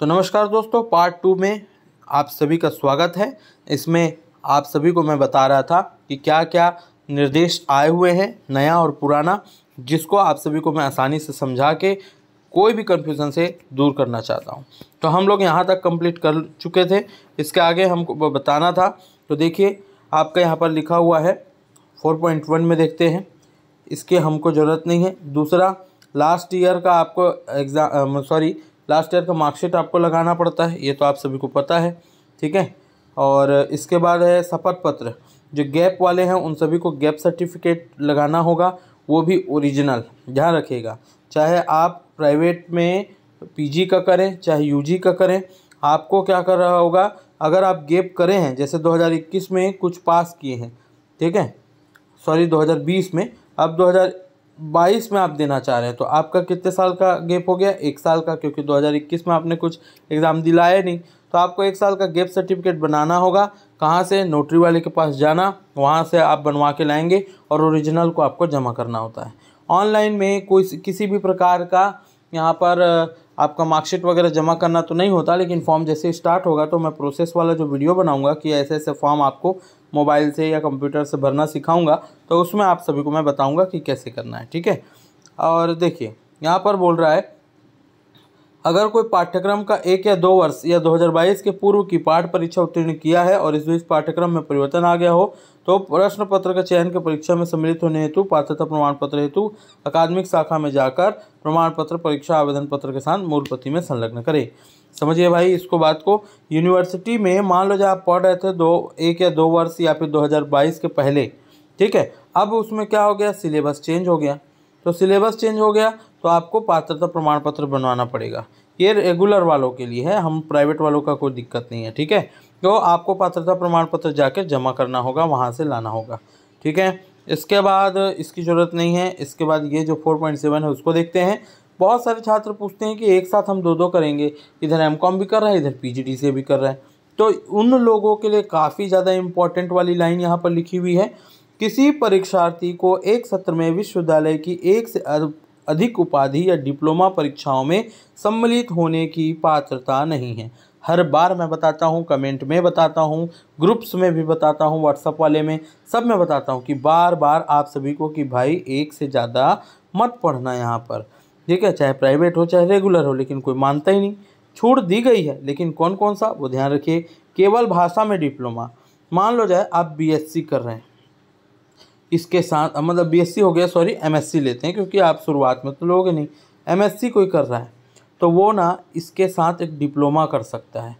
तो नमस्कार दोस्तों पार्ट टू में आप सभी का स्वागत है इसमें आप सभी को मैं बता रहा था कि क्या क्या निर्देश आए हुए हैं नया और पुराना जिसको आप सभी को मैं आसानी से समझा के कोई भी कन्फ्यूज़न से दूर करना चाहता हूँ तो हम लोग यहाँ तक कंप्लीट कर चुके थे इसके आगे हमको बताना था तो देखिए आपका यहाँ पर लिखा हुआ है 4.1 में देखते हैं इसके हमको ज़रूरत नहीं है दूसरा लास्ट ईयर का आपको एग्ज़ाम सॉरी लास्ट ईयर का मार्कशीट आपको लगाना पड़ता है ये तो आप सभी को पता है ठीक है और इसके बाद है शपथ पत्र जो गैप वाले हैं उन सभी को गैप सर्टिफिकेट लगाना होगा वो भी ओरिजिनल ध्यान रखिएगा चाहे आप प्राइवेट में पीजी का करें चाहे यूजी का करें आपको क्या कर रहा होगा अगर आप गैप करें हैं जैसे 2021 में कुछ पास किए हैं ठीक है सॉरी 2020 में अब बाईस में आप देना चाह रहे हैं तो आपका कितने साल का गैप हो गया एक साल का क्योंकि 2021 में आपने कुछ एग्ज़ाम दिलाया नहीं तो आपको एक साल का गैप सर्टिफिकेट बनाना होगा कहाँ से नोटरी वाले के पास जाना वहाँ से आप बनवा के लाएंगे और ओरिजिनल को आपको जमा करना होता है ऑनलाइन में कोई किसी भी प्रकार का यहाँ पर आपका मार्कशीट वगैरह जमा करना तो नहीं होता लेकिन फॉर्म जैसे स्टार्ट होगा तो मैं प्रोसेस वाला जो वीडियो बनाऊंगा कि ऐसे ऐसे फॉर्म आपको मोबाइल से या कंप्यूटर से भरना सिखाऊंगा तो उसमें आप सभी को मैं बताऊंगा कि कैसे करना है ठीक है और देखिए यहाँ पर बोल रहा है अगर कोई पाठ्यक्रम का एक या दो वर्ष या 2022 के पूर्व की पाठ परीक्षा उत्तीर्ण किया है और इस बीच पाठ्यक्रम में परिवर्तन आ गया हो तो प्रश्न पत्र के चयन के परीक्षा में सम्मिलित होने हेतु पात्रता प्रमाण पत्र हेतु अकादमिक शाखा में जाकर प्रमाण पत्र परीक्षा आवेदन पत्र के साथ मूल प्रति में संलग्न करें समझिए भाई इसको बात को यूनिवर्सिटी में मान लो जब आप पढ़ रहे थे दो एक या दो वर्ष या फिर 2022 के पहले ठीक है अब उसमें क्या हो गया सिलेबस चेंज हो गया तो सिलेबस चेंज हो गया तो आपको पात्रता प्रमाण पत्र बनवाना पड़ेगा ये रेगुलर वालों के लिए है हम प्राइवेट वालों का कोई दिक्कत नहीं है ठीक है तो आपको पात्रता प्रमाण पत्र जाकर जमा करना होगा वहाँ से लाना होगा ठीक है इसके बाद इसकी ज़रूरत नहीं है इसके बाद ये जो 4.7 है उसको देखते हैं बहुत सारे छात्र पूछते हैं कि एक साथ हम दो दो करेंगे इधर एम भी कर रहा है इधर पी से भी कर रहा है तो उन लोगों के लिए काफ़ी ज़्यादा इम्पॉर्टेंट वाली लाइन यहाँ पर लिखी हुई है किसी परीक्षार्थी को एक सत्र में विश्वविद्यालय की एक से अधिक उपाधि या डिप्लोमा परीक्षाओं में सम्मिलित होने की पात्रता नहीं है हर बार मैं बताता हूँ कमेंट में बताता हूँ ग्रुप्स में भी बताता हूँ व्हाट्सअप वाले में सब में बताता हूँ कि बार बार आप सभी को कि भाई एक से ज़्यादा मत पढ़ना यहाँ पर ठीक है चाहे प्राइवेट हो चाहे रेगुलर हो लेकिन कोई मानता ही नहीं छूट दी गई है लेकिन कौन कौन सा वो ध्यान रखिए केवल भाषा में डिप्लोमा मान लो जाए आप बीएससी कर रहे हैं इसके साथ मतलब बीएससी हो गया सॉरी एमएससी लेते हैं क्योंकि आप शुरुआत में तो लोगे नहीं एमएससी कोई कर रहा है तो वो ना इसके साथ एक डिप्लोमा कर सकता है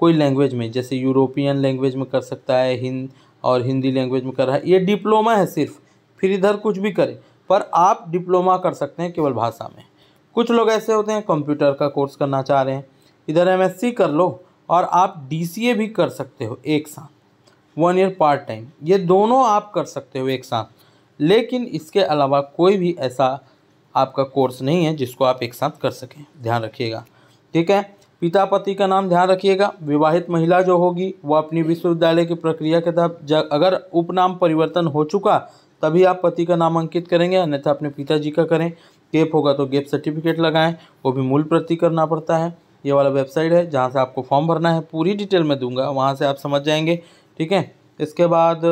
कोई लैंग्वेज में जैसे यूरोपियन लैंग्वेज में कर सकता है हिंद और हिंदी लैंग्वेज में कर रहा है ये डिप्लोमा है सिर्फ फिर इधर कुछ भी करें पर आप डिप्लोमा कर सकते हैं केवल भाषा में कुछ लोग ऐसे होते हैं कंप्यूटर का कोर्स करना चाह रहे हैं इधर एमएससी कर लो और आप डीसीए भी कर सकते हो एक साथ वन ईयर पार्ट टाइम ये दोनों आप कर सकते हो एक साथ लेकिन इसके अलावा कोई भी ऐसा आपका कोर्स नहीं है जिसको आप एक साथ कर सकें ध्यान रखिएगा ठीक है पिता पति का नाम ध्यान रखिएगा विवाहित महिला जो होगी वो अपनी विश्वविद्यालय की प्रक्रिया के तहत अगर उपनाम परिवर्तन हो चुका तभी आप पति का नाम अंकित करेंगे अन्यथा अपने पिताजी का करें गेप होगा तो गेप सर्टिफिकेट लगाएं वो भी मूल प्रति करना पड़ता है ये वाला वेबसाइट है जहाँ से आपको फॉर्म भरना है पूरी डिटेल में दूंगा वहाँ से आप समझ जाएंगे ठीक है इसके बाद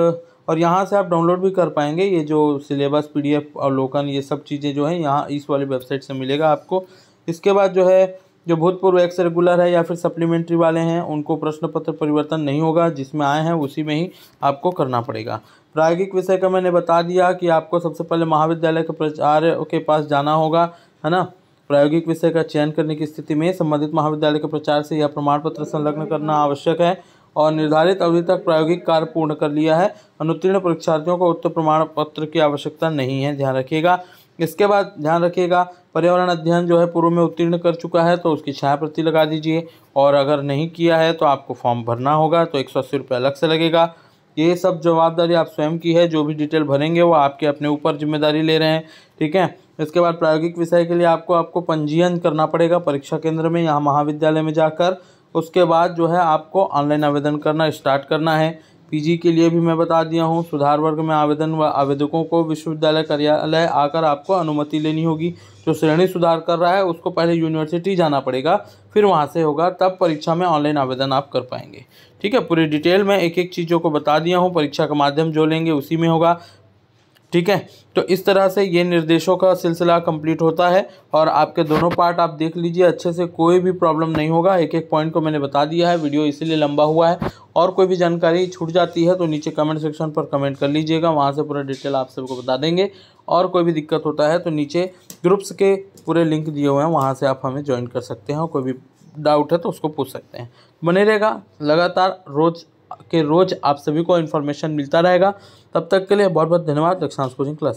और यहाँ से आप डाउनलोड भी कर पाएंगे ये जो सिलेबस पी डी अवलोकन ये सब चीज़ें जो हैं यहाँ इस वाली वेबसाइट से मिलेगा आपको इसके बाद जो है जो भूतपूर्व एक्स रेगुलर है या फिर सप्लीमेंट्री वाले हैं उनको प्रश्न पत्र परिवर्तन नहीं होगा जिसमें आए हैं उसी में ही आपको करना पड़ेगा प्रायोगिक विषय का मैंने बता दिया कि आपको सबसे पहले महाविद्यालय के प्राचार्य के पास जाना होगा है ना प्रायोगिक विषय का चयन करने की स्थिति में संबंधित महाविद्यालय के प्रचार से यह प्रमाण पत्र संलग्न करना आवश्यक है और निर्धारित अवधि तक प्रायोगिक कार्य पूर्ण कर लिया है अनुत्तीर्ण परीक्षार्थियों को उत्तर प्रमाण पत्र की आवश्यकता नहीं है ध्यान रखिएगा इसके बाद ध्यान रखिएगा पर्यावरण अध्ययन जो है पूर्व में उत्तीर्ण कर चुका है तो उसकी छाया प्रति लगा दीजिए और अगर नहीं किया है तो आपको फॉर्म भरना होगा तो एक सौ अस्सी रुपये अलग से लगेगा ये सब जवाबदारी आप स्वयं की है जो भी डिटेल भरेंगे वो आपके अपने ऊपर जिम्मेदारी ले रहे हैं ठीक है इसके बाद प्रायोगिक विषय के लिए आपको आपको पंजीयन करना पड़ेगा परीक्षा केंद्र में यहाँ महाविद्यालय में जाकर उसके बाद जो है आपको ऑनलाइन आवेदन करना स्टार्ट करना है पीजी के लिए भी मैं बता दिया हूँ सुधार वर्ग में आवेदन व आवेदकों को विश्वविद्यालय कार्यालय आकर आपको अनुमति लेनी होगी जो श्रेणी सुधार कर रहा है उसको पहले यूनिवर्सिटी जाना पड़ेगा फिर वहाँ से होगा तब परीक्षा में ऑनलाइन आवेदन आप कर पाएंगे ठीक है पूरी डिटेल में एक एक चीज़ों को बता दिया हूँ परीक्षा का माध्यम जो लेंगे उसी में होगा ठीक है तो इस तरह से ये निर्देशों का सिलसिला कंप्लीट होता है और आपके दोनों पार्ट आप देख लीजिए अच्छे से कोई भी प्रॉब्लम नहीं होगा एक एक पॉइंट को मैंने बता दिया है वीडियो इसीलिए लंबा हुआ है और कोई भी जानकारी छूट जाती है तो नीचे कमेंट सेक्शन पर कमेंट कर लीजिएगा वहाँ से पूरा डिटेल आप सबको बता देंगे और कोई भी दिक्कत होता है तो नीचे ग्रुप्स के पूरे लिंक दिए हुए हैं वहाँ से आप हमें ज्वाइन कर सकते हैं और कोई भी डाउट है तो उसको पूछ सकते हैं बने रहेगा लगातार रोज़ के रोज़ आप सभी को इन्फॉर्मेशन मिलता रहेगा तब तक के लिए बहुत बहुत धन्यवाद लक्ष्यांश कोचिंग क्लास